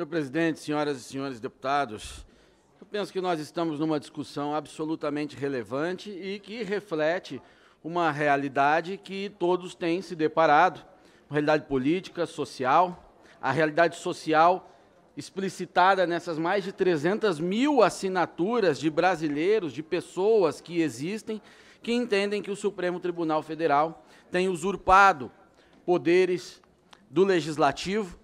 Senhor presidente, senhoras e senhores deputados, eu penso que nós estamos numa discussão absolutamente relevante e que reflete uma realidade que todos têm se deparado, uma realidade política, social, a realidade social explicitada nessas mais de 300 mil assinaturas de brasileiros, de pessoas que existem, que entendem que o Supremo Tribunal Federal tem usurpado poderes do Legislativo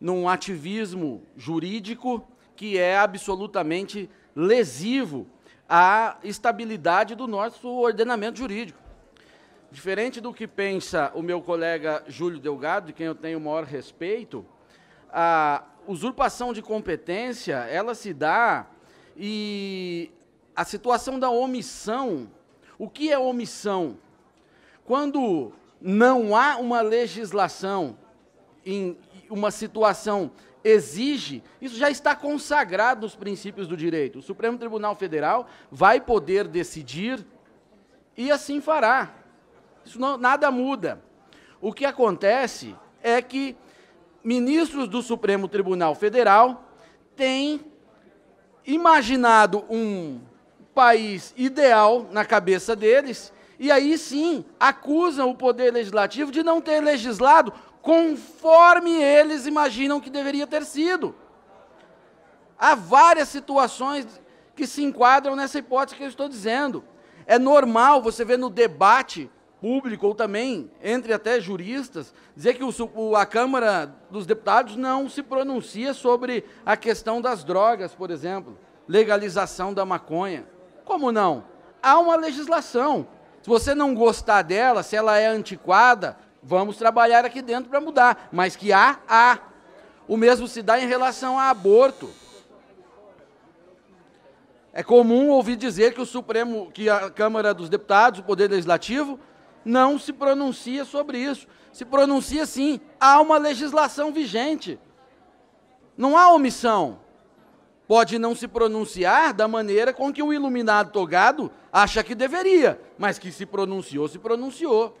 num ativismo jurídico que é absolutamente lesivo à estabilidade do nosso ordenamento jurídico. Diferente do que pensa o meu colega Júlio Delgado, de quem eu tenho o maior respeito, a usurpação de competência, ela se dá e a situação da omissão, o que é omissão? Quando não há uma legislação em uma situação exige, isso já está consagrado nos princípios do direito. O Supremo Tribunal Federal vai poder decidir e assim fará. Isso não, nada muda. O que acontece é que ministros do Supremo Tribunal Federal têm imaginado um país ideal na cabeça deles e aí sim acusam o poder legislativo de não ter legislado conforme eles imaginam que deveria ter sido. Há várias situações que se enquadram nessa hipótese que eu estou dizendo. É normal você ver no debate público ou também entre até juristas dizer que o, a Câmara dos Deputados não se pronuncia sobre a questão das drogas, por exemplo, legalização da maconha. Como não? Há uma legislação. Se você não gostar dela, se ela é antiquada, Vamos trabalhar aqui dentro para mudar, mas que há, há. O mesmo se dá em relação a aborto. É comum ouvir dizer que o Supremo, que a Câmara dos Deputados, o Poder Legislativo, não se pronuncia sobre isso. Se pronuncia sim, há uma legislação vigente. Não há omissão. Pode não se pronunciar da maneira com que o iluminado togado acha que deveria, mas que se pronunciou, se pronunciou.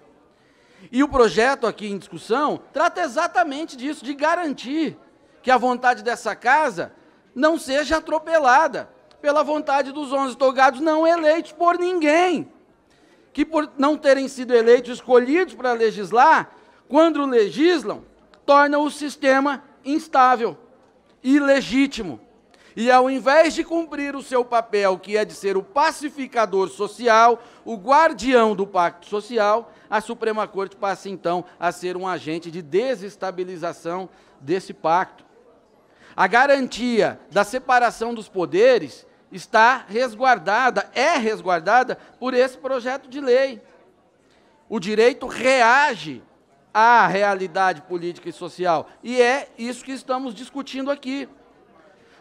E o projeto aqui em discussão trata exatamente disso, de garantir que a vontade dessa casa não seja atropelada pela vontade dos 11 togados não eleitos por ninguém, que por não terem sido eleitos, escolhidos para legislar, quando legislam, torna o sistema instável, ilegítimo. E ao invés de cumprir o seu papel, que é de ser o pacificador social, o guardião do pacto social, a Suprema Corte passa então a ser um agente de desestabilização desse pacto. A garantia da separação dos poderes está resguardada, é resguardada por esse projeto de lei. O direito reage à realidade política e social. E é isso que estamos discutindo aqui.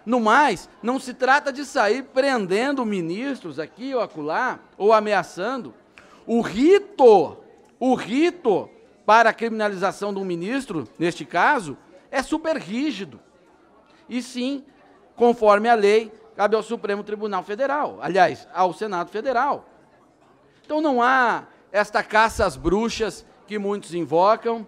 No mais, não se trata de sair prendendo ministros aqui ou acolá, ou ameaçando. O rito, o rito para a criminalização de um ministro, neste caso, é super rígido. E sim, conforme a lei, cabe ao Supremo Tribunal Federal, aliás, ao Senado Federal. Então não há esta caça às bruxas que muitos invocam.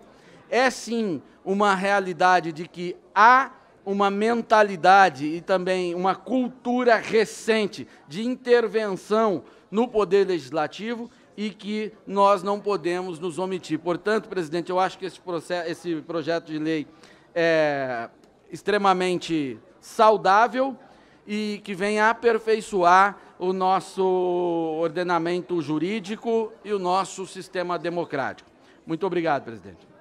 É sim uma realidade de que há uma mentalidade e também uma cultura recente de intervenção no poder legislativo e que nós não podemos nos omitir. Portanto, presidente, eu acho que esse, processo, esse projeto de lei é extremamente saudável e que vem aperfeiçoar o nosso ordenamento jurídico e o nosso sistema democrático. Muito obrigado, presidente.